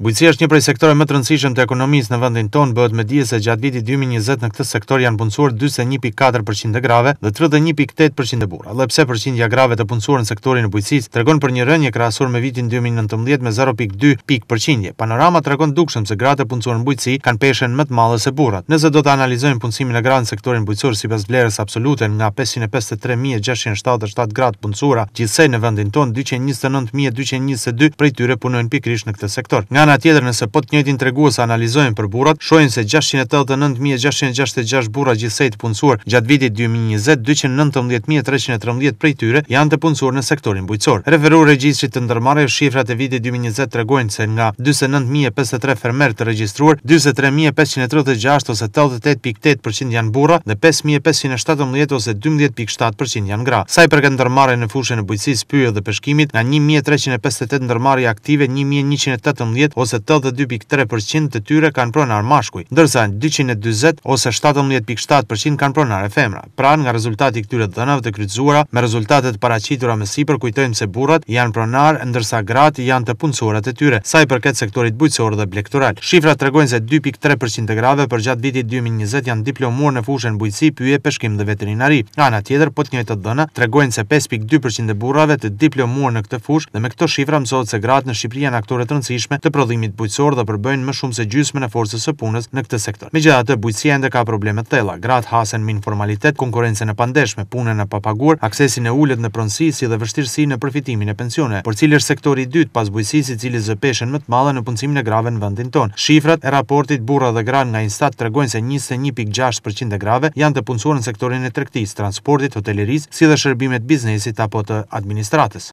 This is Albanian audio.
Bujësia është një prej sektore më të rëndësishëm të ekonomisë në vendin tonë, bëhet me dije se gjatë vitit 2020 në këtë sektor janë punësuar 21.4% të grave dhe 31.8% të burra. Dhe pse përqindja grave të punësuar në sektorin e të tregon për një rënje krahasuar me vitin 2019 me 0.2 pikë përqindje. Panorama tregon dukshëm se gratë punësuar në bujqësi kanë peshën më të madhe se burrat. Nëse do të analizojmë punësimin e grave në sektorin bujqësor sipas vlerës absolute nga 553.677 gratë punësuara, gjithsej në vendin tonë 229.222 prej tyre punojnë pikërisht në këtë sektor. Ana tjetër nëse po të njëjtin tregues analizojmë për burrat, shohin se 689666 burra gjithsej të punësuar gjatë vitit 2020, 219313 prej tyre janë të punësuar në sektorin bujqësor. Referuar regjistrit të ndërmarrë shifrat e vitit 2020 tregojnë se nga 49053 fermer të regjistruar, 43536 ose 88.8% janë burra dhe 5517 ose 12.7% janë gra. Sa i përket ndërmarrjes në fushën e bujqësisë pyetë dhe peshkimit, nga 1358 ndërmarrje aktive 1118 ose 82.3% të tyre kanë pronar mashkuj, ndërsa 240 ose 17.7% kanë pronar e femra. Pra nga rezultati këtyre dhënave të kryqëzuara me rezultatet paraqitura më sipër, kujtojmë se burrat janë pronar ndërsa gratë janë të punësorat e tyre, sa i përket sektorit bujqësor dhe blektoral. Shifrat tregojnë se 2.3% të grave për gjatë vitit 2020 janë diplomuar në fushën bujqësi, pyje, peshkim dhe veterinari. Ana tjetër, po të njëjtë dhëna, tregojnë se 5.2% të burrave të diplomuar në këtë fushë dhe me këto shifra mësohet se gratë në Shqipëri janë aktorë të rëndësishme të prodhimit bujqësor dhe përbëjnë më shumë se gjysmën e forcës së punës në këtë sektor. Megjithatë, bujqësia ende ka probleme thela, gratë hasen me informalitet, konkurrencën e pandeshme, punën e papagur, aksesin e ulët në pronësi si dhe vështirësi në përfitimin e pensione, por cilë është sektori i dytë pas bujqësisë i cili zëpeshen më të malë në punësimin e grave në vendin tonë. Shifrat e raportit burra dhe gra nga Instat tregojnë se 21.6% e grave janë të punësuar në sektorin e tregtisë, transportit, hotelerisë, si dhe shërbimet biznesit apo të administratës.